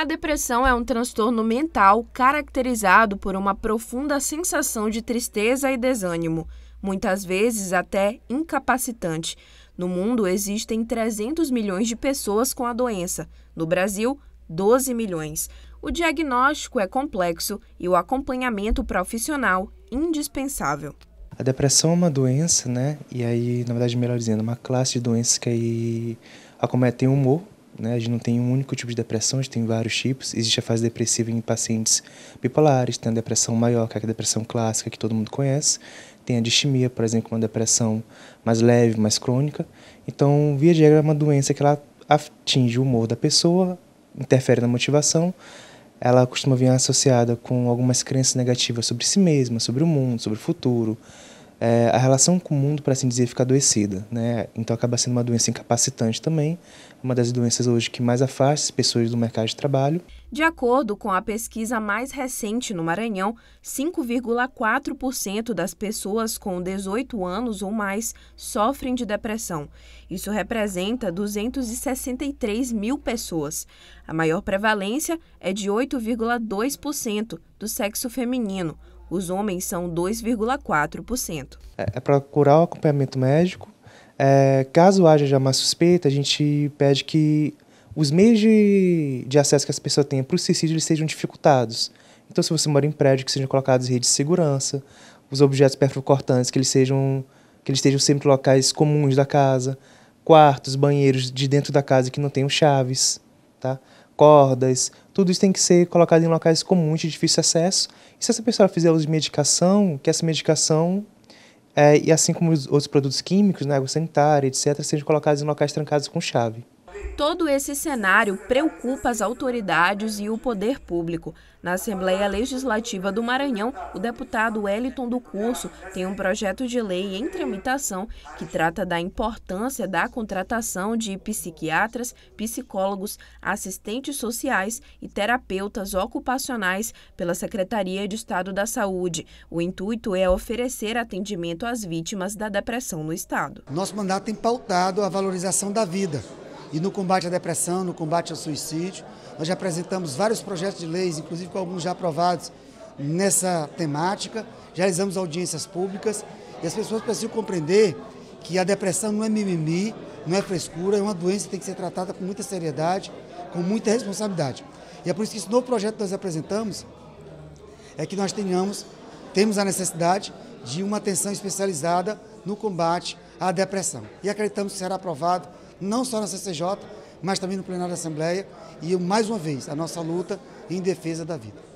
A depressão é um transtorno mental caracterizado por uma profunda sensação de tristeza e desânimo, muitas vezes até incapacitante. No mundo existem 300 milhões de pessoas com a doença, no Brasil, 12 milhões. O diagnóstico é complexo e o acompanhamento profissional indispensável. A depressão é uma doença, né? E aí, na verdade, melhor dizendo, uma classe de doenças que aí acometem o humor né? A gente não tem um único tipo de depressão, a gente tem vários tipos. Existe a fase depressiva em pacientes bipolares, tem a depressão maior, que é a depressão clássica que todo mundo conhece. Tem a distimia, por exemplo, uma depressão mais leve, mais crônica. Então, via de regra, é uma doença que ela atinge o humor da pessoa, interfere na motivação, ela costuma vir associada com algumas crenças negativas sobre si mesma, sobre o mundo, sobre o futuro, é, a relação com o mundo, para assim dizer, fica adoecida. Né? Então acaba sendo uma doença incapacitante também, uma das doenças hoje que mais afasta as pessoas do mercado de trabalho. De acordo com a pesquisa mais recente no Maranhão, 5,4% das pessoas com 18 anos ou mais sofrem de depressão. Isso representa 263 mil pessoas. A maior prevalência é de 8,2% do sexo feminino os homens são 2,4%. É, é procurar o acompanhamento médico. É, caso haja já uma suspeita, a gente pede que os meios de, de acesso que as pessoas tenham para o suicídio eles sejam dificultados. Então, se você mora em prédio, que sejam colocadas redes de segurança, os objetos perfurocortantes, que eles sejam que eles estejam sempre em locais comuns da casa, quartos, banheiros de dentro da casa que não tenham chaves, tá? cordas, tudo isso tem que ser colocado em locais comuns de difícil acesso. E se essa pessoa fizer uso de medicação, que essa medicação, é, e assim como os outros produtos químicos, na né, água sanitária, etc., sejam colocados em locais trancados com chave. Todo esse cenário preocupa as autoridades e o poder público. Na Assembleia Legislativa do Maranhão, o deputado Wellington do Curso tem um projeto de lei em tramitação que trata da importância da contratação de psiquiatras, psicólogos, assistentes sociais e terapeutas ocupacionais pela Secretaria de Estado da Saúde. O intuito é oferecer atendimento às vítimas da depressão no Estado. Nosso mandato tem pautado a valorização da vida e no combate à depressão, no combate ao suicídio. Nós já apresentamos vários projetos de leis, inclusive com alguns já aprovados nessa temática. Já realizamos audiências públicas e as pessoas precisam compreender que a depressão não é mimimi, não é frescura, é uma doença que tem que ser tratada com muita seriedade, com muita responsabilidade. E é por isso que esse novo projeto que nós apresentamos é que nós tenhamos, temos a necessidade de uma atenção especializada no combate à depressão. E acreditamos que será aprovado não só na CCJ, mas também no plenário da Assembleia e, mais uma vez, a nossa luta em defesa da vida.